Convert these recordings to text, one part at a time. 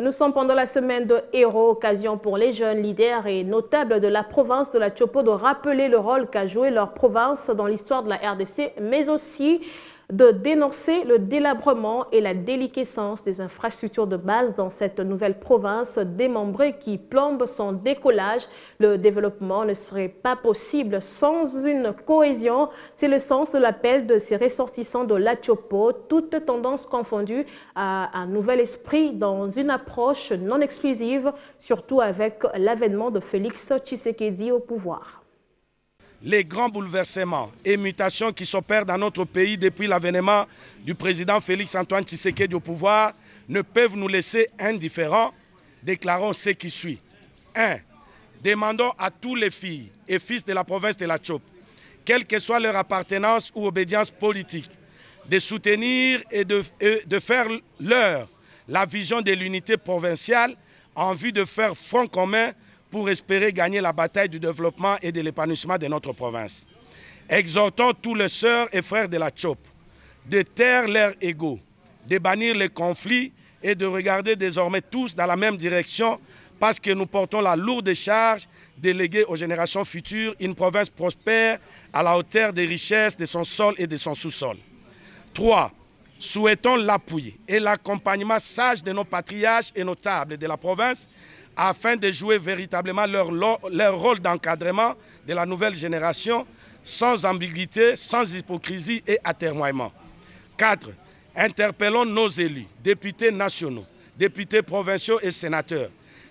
Nous sommes pendant la semaine de Héros, occasion pour les jeunes leaders et notables de la province de la Chopo de rappeler le rôle qu'a joué leur province dans l'histoire de la RDC, mais aussi de dénoncer le délabrement et la déliquescence des infrastructures de base dans cette nouvelle province démembrée qui plombe son décollage. Le développement ne serait pas possible sans une cohésion. C'est le sens de l'appel de ces ressortissants de l'Atiopo, toutes tendances confondues, à un nouvel esprit dans une approche non exclusive, surtout avec l'avènement de Félix Tshisekedi au pouvoir les grands bouleversements et mutations qui s'opèrent dans notre pays depuis l'avènement du président Félix-Antoine Tshisekedi au pouvoir ne peuvent nous laisser indifférents. Déclarons ce qui suit. 1. Demandons à tous les filles et fils de la province de la Chope, quelle que soit leur appartenance ou obédience politique, de soutenir et de, et de faire leur la vision de l'unité provinciale en vue de faire front commun pour espérer gagner la bataille du développement et de l'épanouissement de notre province. Exhortons tous les sœurs et frères de la Tchop de taire leur égaux, de bannir les conflits et de regarder désormais tous dans la même direction parce que nous portons la lourde charge de léguer aux générations futures une province prospère à la hauteur des richesses de son sol et de son sous-sol. 3. Souhaitons l'appui et l'accompagnement sage de nos patriarches et notables de la province afin de jouer véritablement leur, leur rôle d'encadrement de la nouvelle génération sans ambiguïté, sans hypocrisie et atermoiement. 4. Interpellons nos élus, députés nationaux, députés provinciaux et sénateurs,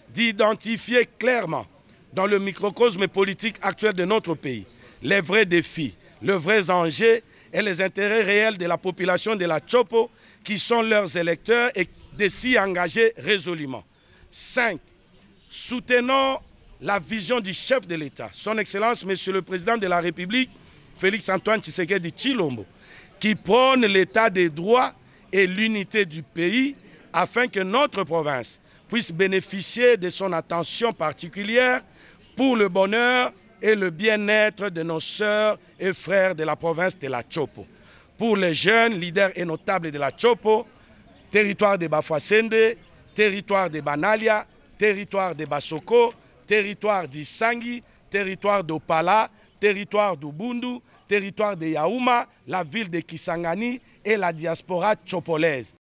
d'identifier clairement dans le microcosme politique actuel de notre pays les vrais défis, les vrais enjeux et les intérêts réels de la population de la Chopo qui sont leurs électeurs et de s'y engager résolument. 5 soutenons la vision du chef de l'État, son Excellence Monsieur le Président de la République, Félix-Antoine de Chilombo, qui prône l'état des droits et l'unité du pays afin que notre province puisse bénéficier de son attention particulière pour le bonheur et le bien-être de nos sœurs et frères de la province de la Chopo. Pour les jeunes, leaders et notables de la Chopo, territoire de Bafouacende, territoire de Banalia, territoire de Basoko, territoire d'Isangi, territoire d'Opala, territoire d'Ubundu, territoire de Yaouma, la ville de Kisangani et la diaspora tchopolaise.